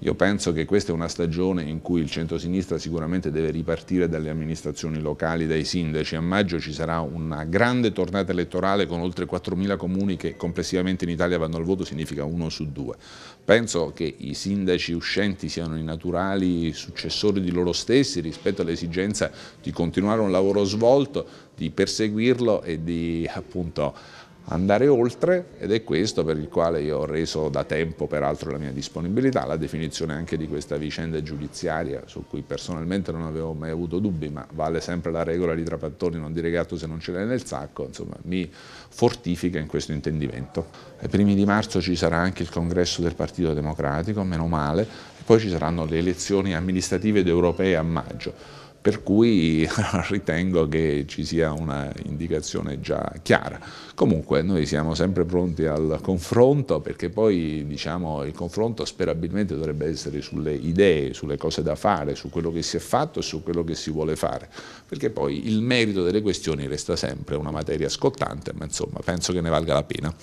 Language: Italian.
Io penso che questa è una stagione in cui il centrosinistra sicuramente deve ripartire dalle amministrazioni locali, dai sindaci. A maggio ci sarà una grande tornata elettorale con oltre 4.000 comuni che complessivamente in Italia vanno al voto, significa uno su due. Penso che i sindaci uscenti siano i naturali successori di loro stessi rispetto all'esigenza di continuare un lavoro svolto, di perseguirlo e di appunto andare oltre ed è questo per il quale io ho reso da tempo peraltro la mia disponibilità, la definizione anche di questa vicenda giudiziaria su cui personalmente non avevo mai avuto dubbi, ma vale sempre la regola di Trapattoni non dire gatto se non ce l'hai nel sacco, insomma mi fortifica in questo intendimento. Ai primi di marzo ci sarà anche il congresso del Partito Democratico, meno male, e poi ci saranno le elezioni amministrative ed europee a maggio per cui ritengo che ci sia una indicazione già chiara. Comunque noi siamo sempre pronti al confronto perché poi diciamo, il confronto sperabilmente dovrebbe essere sulle idee, sulle cose da fare, su quello che si è fatto e su quello che si vuole fare, perché poi il merito delle questioni resta sempre una materia scottante, ma insomma penso che ne valga la pena.